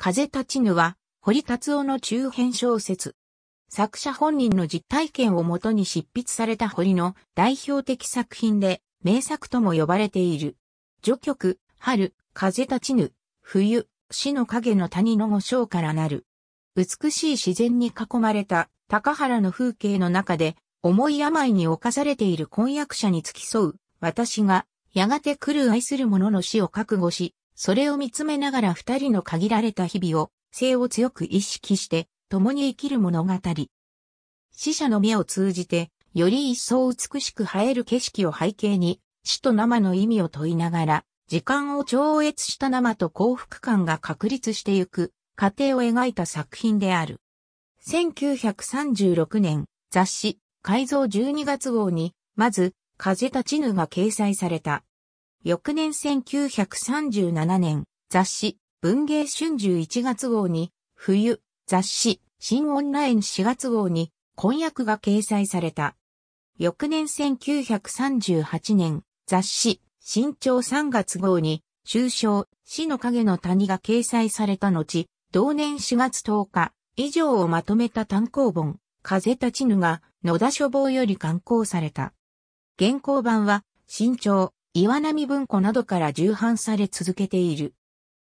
風立ちぬは、堀達夫の中編小説。作者本人の実体験をもとに執筆された堀の代表的作品で、名作とも呼ばれている。序曲、春、風立ちぬ、冬、死の影の谷の五章からなる。美しい自然に囲まれた高原の風景の中で、重い病に侵されている婚約者に付き添う、私が、やがて来る愛する者の死を覚悟し、それを見つめながら二人の限られた日々を、性を強く意識して、共に生きる物語。死者の目を通じて、より一層美しく映える景色を背景に、死と生の意味を問いながら、時間を超越した生と幸福感が確立してゆく、過程を描いた作品である。1936年、雑誌、改造12月号に、まず、風立ちぬが掲載された。翌年1937年、雑誌、文芸春秋1月号に、冬、雑誌、新オンライン4月号に、婚約が掲載された。翌年1938年、雑誌、新潮3月号に、中小、死の影の谷が掲載された後、同年4月10日、以上をまとめた単行本、風立ちぬが、野田書房より刊行された。現行版は、新潮、岩波文庫などから重版され続けている。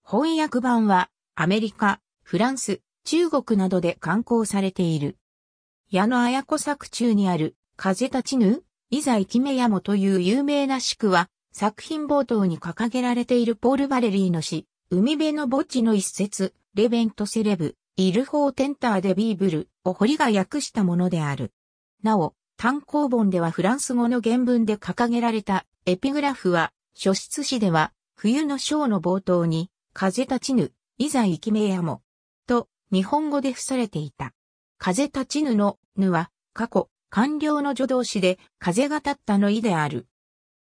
翻訳版は、アメリカ、フランス、中国などで刊行されている。矢野綾子作中にある、風立ちぬ、いざ生きめやもという有名な詩は、作品冒頭に掲げられているポール・バレリーの詩、海辺の墓地の一節、レベントセレブ、イルフォーテンターでビーブルを堀が訳したものである。なお、単行本ではフランス語の原文で掲げられたエピグラフは、書室詩では、冬の章の冒頭に、風立ちぬ、いざ生きめやも、と、日本語で付されていた。風立ちぬの、ぬは、過去、完了の助動詞で、風が立ったの意である。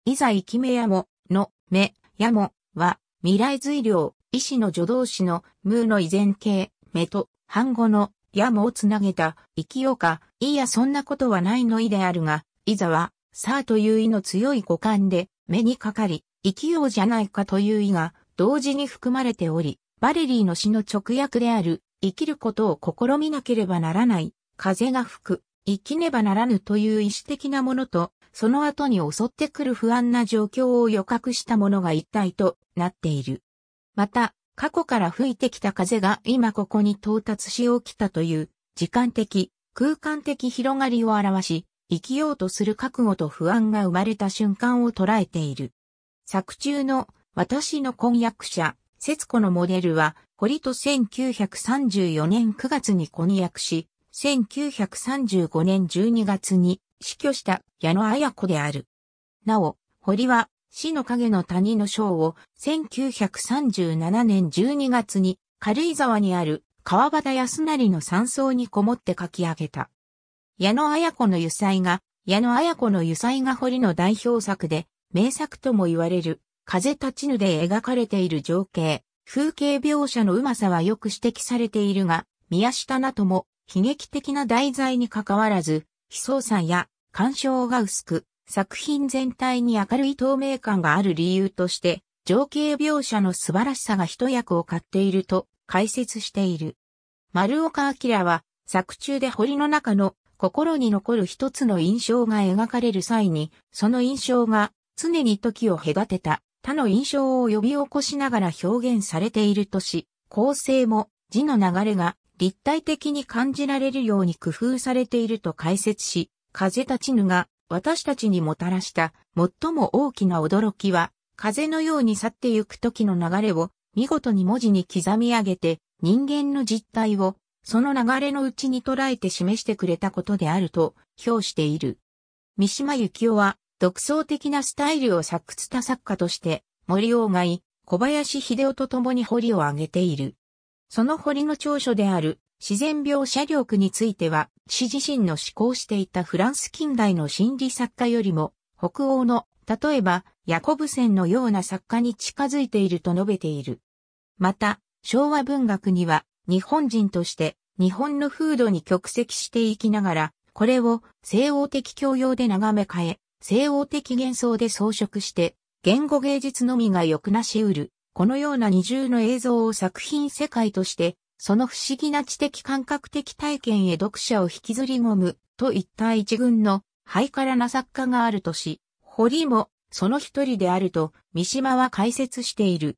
いざ生きめやも、の、め、やも、は、未来随量、意志の助動詞の、むの依然形、目と、半語の、やもをつなげた、生きようか、いやそんなことはないの意であるが、いざは、さあという意の強い五感で、目にかかり、生きようじゃないかという意が、同時に含まれており、バレリーの詩の直訳である、生きることを試みなければならない、風が吹く、生きねばならぬという意志的なものと、その後に襲ってくる不安な状況を予覚したものが一体となっている。また、過去から吹いてきた風が今ここに到達し起きたという、時間的、空間的広がりを表し、生きようとする覚悟と不安が生まれた瞬間を捉えている。作中の私の婚約者、節子のモデルは、堀と1934年9月に婚約し、1935年12月に死去した矢野綾子である。なお、堀は死の影の谷の章を1937年12月に軽井沢にある川端康成の山荘にこもって書き上げた。矢野綾子の油彩画、矢野綾子の油彩画りの代表作で、名作とも言われる、風立ちぬで描かれている情景、風景描写のうまさはよく指摘されているが、宮下なとも、悲劇的な題材に関わらず、悲壮さや干渉が薄く、作品全体に明るい透明感がある理由として、情景描写の素晴らしさが一役を買っていると解説している。丸岡明は作中で堀の中の心に残る一つの印象が描かれる際に、その印象が常に時を隔てた他の印象を呼び起こしながら表現されているとし、構成も字の流れが立体的に感じられるように工夫されていると解説し、風立ちぬが私たちにもたらした最も大きな驚きは、風のように去ってゆく時の流れを見事に文字に刻み上げて人間の実態をその流れのうちに捉えて示してくれたことであると評している。三島由紀夫は独創的なスタイルを作った作家として森鴎外、小林秀夫と共に堀を挙げている。その堀の長所である自然描写力については、詩自身の思考していたフランス近代の心理作家よりも、北欧の、例えば、ヤコブセンのような作家に近づいていると述べている。また、昭和文学には、日本人として、日本の風土に曲折していきながら、これを西欧的教養で眺め変え、西欧的幻想で装飾して、言語芸術のみがくなし得る、このような二重の映像を作品世界として、その不思議な知的感覚的体験へ読者を引きずり込む、といった一群のハイカラな作家があるとし、堀もその一人であると三島は解説している。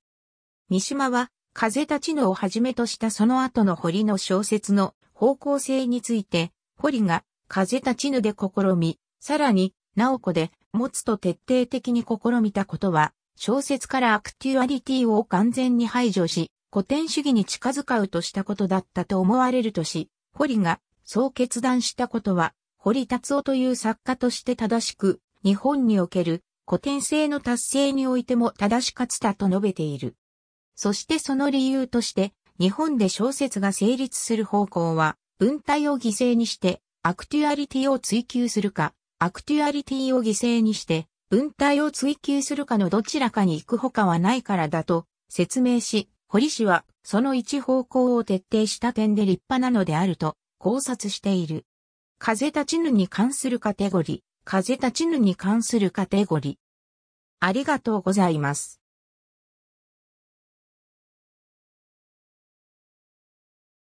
三島は風立ちぬをはじめとしたその後の堀の小説の方向性について、堀が風立ちぬで試み、さらに、直子で持つと徹底的に試みたことは、小説からアクテュアリティを完全に排除し、古典主義に近づかうとしたことだったと思われるとし、堀がそう決断したことは、堀達夫という作家として正しく、日本における古典性の達成においても正しかつたと述べている。そしてその理由として、日本で小説が成立する方向は、文体を犠牲にして、アクテュアリティを追求するか、アクテュアリティを犠牲にして、文体を追求するかのどちらかに行くほかはないからだと説明し、堀氏はその一方向を徹底した点で立派なのであると考察している。風立ちぬに関するカテゴリー、風立ちぬに関するカテゴリー。ありがとうございます。